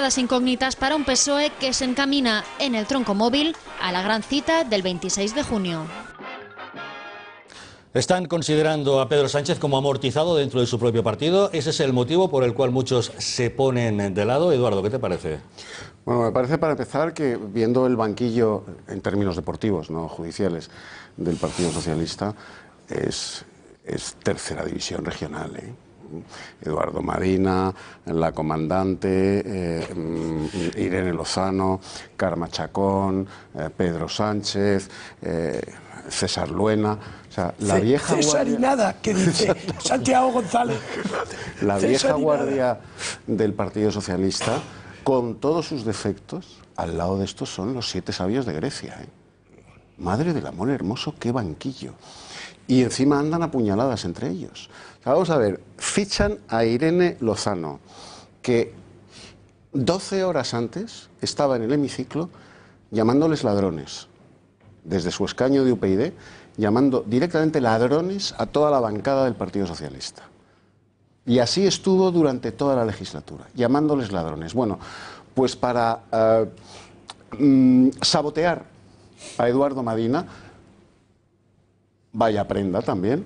Las incógnitas para un PSOE que se encamina en el tronco móvil a la gran cita del 26 de junio. Están considerando a Pedro Sánchez como amortizado dentro de su propio partido. Ese es el motivo por el cual muchos se ponen de lado. Eduardo, ¿qué te parece? Bueno, me parece para empezar que viendo el banquillo en términos deportivos, no judiciales, del Partido Socialista, es, es tercera división regional. ¿eh? Eduardo Marina, la comandante, eh, mm, Irene Lozano, Karma Chacón, eh, Pedro Sánchez, eh, César Luena. sea, la vieja guardia... que dice Santiago González. La vieja guardia del Partido Socialista, con todos sus defectos, al lado de estos son los siete sabios de Grecia. Madre del amor hermoso, qué banquillo. Y encima andan apuñaladas entre ellos. vamos a ver, fichan a Irene Lozano, que 12 horas antes estaba en el hemiciclo llamándoles ladrones, desde su escaño de UPyD, llamando directamente ladrones a toda la bancada del Partido Socialista. Y así estuvo durante toda la legislatura, llamándoles ladrones. Bueno, pues para eh, mm, sabotear a Eduardo Madina, vaya prenda también,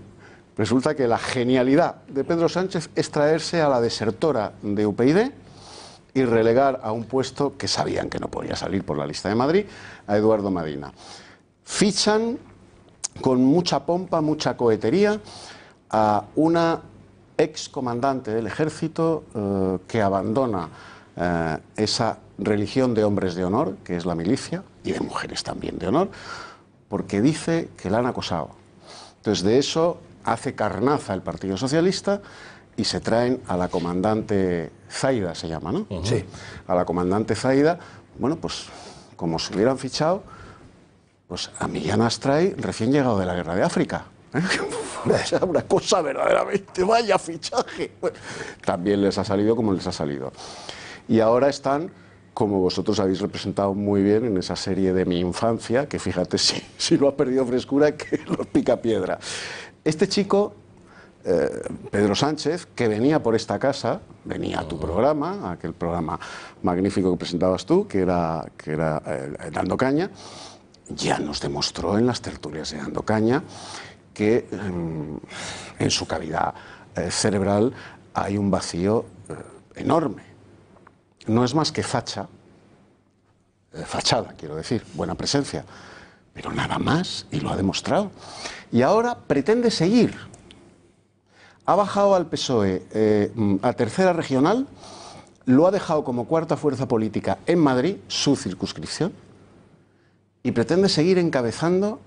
resulta que la genialidad de Pedro Sánchez es traerse a la desertora de UPyD y relegar a un puesto que sabían que no podía salir por la lista de Madrid, a Eduardo Madina. Fichan con mucha pompa, mucha cohetería, a una excomandante del ejército eh, que abandona eh, esa religión de hombres de honor, que es la milicia, y de mujeres también de honor, porque dice que la han acosado. Entonces de eso hace carnaza el Partido Socialista y se traen a la comandante Zaida, se llama, ¿no? Sí. A la comandante Zaida, bueno, pues como se hubieran fichado, pues a Millán Astray recién llegado de la guerra de África. ¿eh? una cosa verdaderamente, vaya fichaje. también les ha salido como les ha salido y ahora están como vosotros habéis representado muy bien en esa serie de mi infancia, que fíjate si, lo ha perdido frescura, que los pica piedra. Este chico, eh, Pedro Sánchez, que venía por esta casa, venía a tu oh. programa, a aquel programa magnífico que presentabas tú, que era, que era eh, Dando Caña, ya nos demostró en las tertulias de Dando Caña que mm, en su cavidad eh, cerebral hay un vacío enorme no es más que facha, eh, fachada, quiero decir, buena presencia, pero nada más, y lo ha demostrado. Y ahora pretende seguir. Ha bajado al PSOE eh, mm, a tercera regional, lo ha dejado como cuarta fuerza política en Madrid, su circunscripción, y pretende seguir encabezando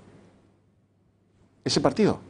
ese partido.